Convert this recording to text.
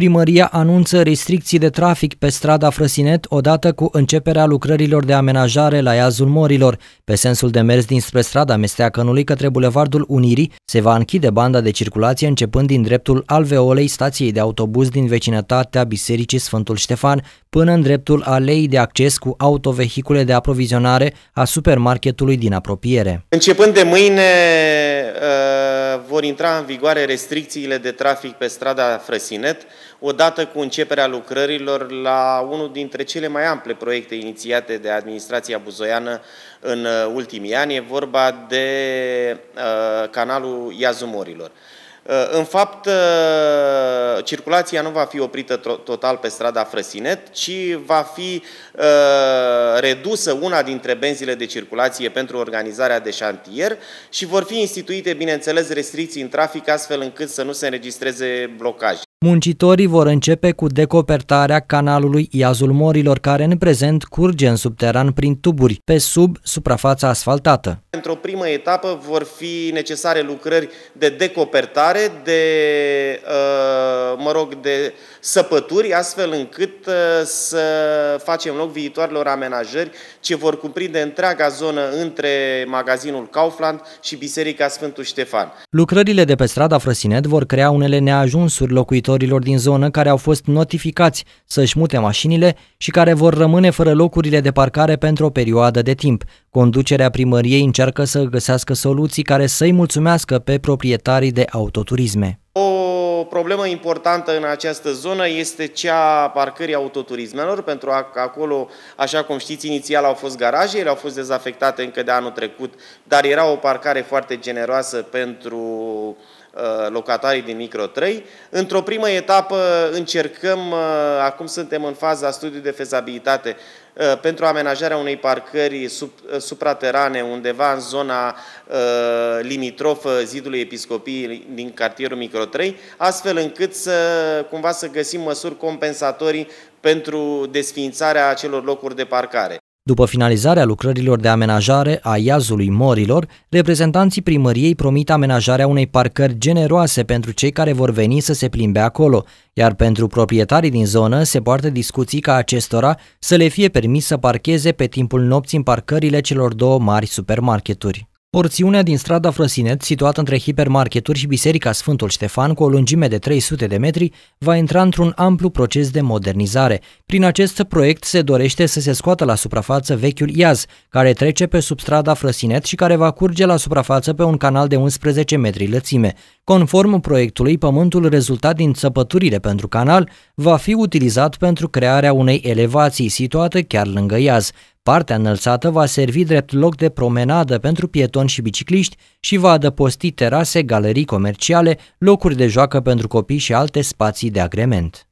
Primăria anunță restricții de trafic pe strada Frăsinet odată cu începerea lucrărilor de amenajare la iazul morilor. Pe sensul de mers dinspre strada Mesteacănului către Bulevardul Unirii se va închide banda de circulație începând din dreptul alveolei stației de autobuz din vecinătatea Bisericii Sfântul Ștefan până în dreptul alei de acces cu autovehicule de aprovizionare a supermarketului din apropiere. Începând de mâine, uh vor intra în vigoare restricțiile de trafic pe strada Frăsinet, odată cu începerea lucrărilor la unul dintre cele mai ample proiecte inițiate de administrația buzoiană în uh, ultimii ani, e vorba de uh, canalul Iazumorilor. În fapt, ă, circulația nu va fi oprită total pe strada Frăsinet, ci va fi ă, redusă una dintre benzile de circulație pentru organizarea de șantier și vor fi instituite, bineînțeles, restricții în trafic, astfel încât să nu se înregistreze blocaje. Muncitorii vor începe cu decopertarea canalului Iazul Morilor, care în prezent curge în subteran prin tuburi, pe sub suprafața asfaltată. Într-o primă etapă vor fi necesare lucrări de decopertare, de, uh, mă rog, de săpături, astfel încât uh, să facem loc viitoarelor amenajări ce vor cuprinde întreaga zonă între magazinul Kaufland și Biserica Sfântul Ștefan. Lucrările de pe strada Frăsinet vor crea unele neajunsuri locuitorilor locuitorilor din zonă care au fost notificați să-și mute mașinile și care vor rămâne fără locurile de parcare pentru o perioadă de timp. Conducerea primăriei încearcă să găsească soluții care să-i mulțumească pe proprietarii de autoturisme. O problemă importantă în această zonă este cea a parcării autoturismelor, pentru că acolo, așa cum știți, inițial au fost garaje, ele au fost dezafectate încă de anul trecut, dar era o parcare foarte generoasă pentru Uh, locatarii din Micro 3. Într-o primă etapă încercăm, uh, acum suntem în faza studiului de fezabilitate, uh, pentru amenajarea unei parcări sub, supraterane undeva în zona limitrofă zidului episcopiei din cartierul Micro 3, astfel încât să cumva să găsim măsuri compensatorii pentru desființarea acelor locuri de parcare. După finalizarea lucrărilor de amenajare a iazului Morilor, reprezentanții primăriei promit amenajarea unei parcări generoase pentru cei care vor veni să se plimbe acolo, iar pentru proprietarii din zonă se poartă discuții ca acestora să le fie permis să parcheze pe timpul nopții în parcările celor două mari supermarketuri. Porțiunea din strada Frăsinet, situată între hipermarketuri și Biserica Sfântul Ștefan, cu o lungime de 300 de metri, va intra într-un amplu proces de modernizare. Prin acest proiect se dorește să se scoată la suprafață vechiul iaz, care trece pe substrada Frăsinet și care va curge la suprafață pe un canal de 11 metri lățime. Conform proiectului, pământul rezultat din țăpăturile pentru canal va fi utilizat pentru crearea unei elevații situate chiar lângă iaz. Partea înălțată va servi drept loc de promenadă pentru pietoni și bicicliști și va adăposti terase, galerii comerciale, locuri de joacă pentru copii și alte spații de agrement.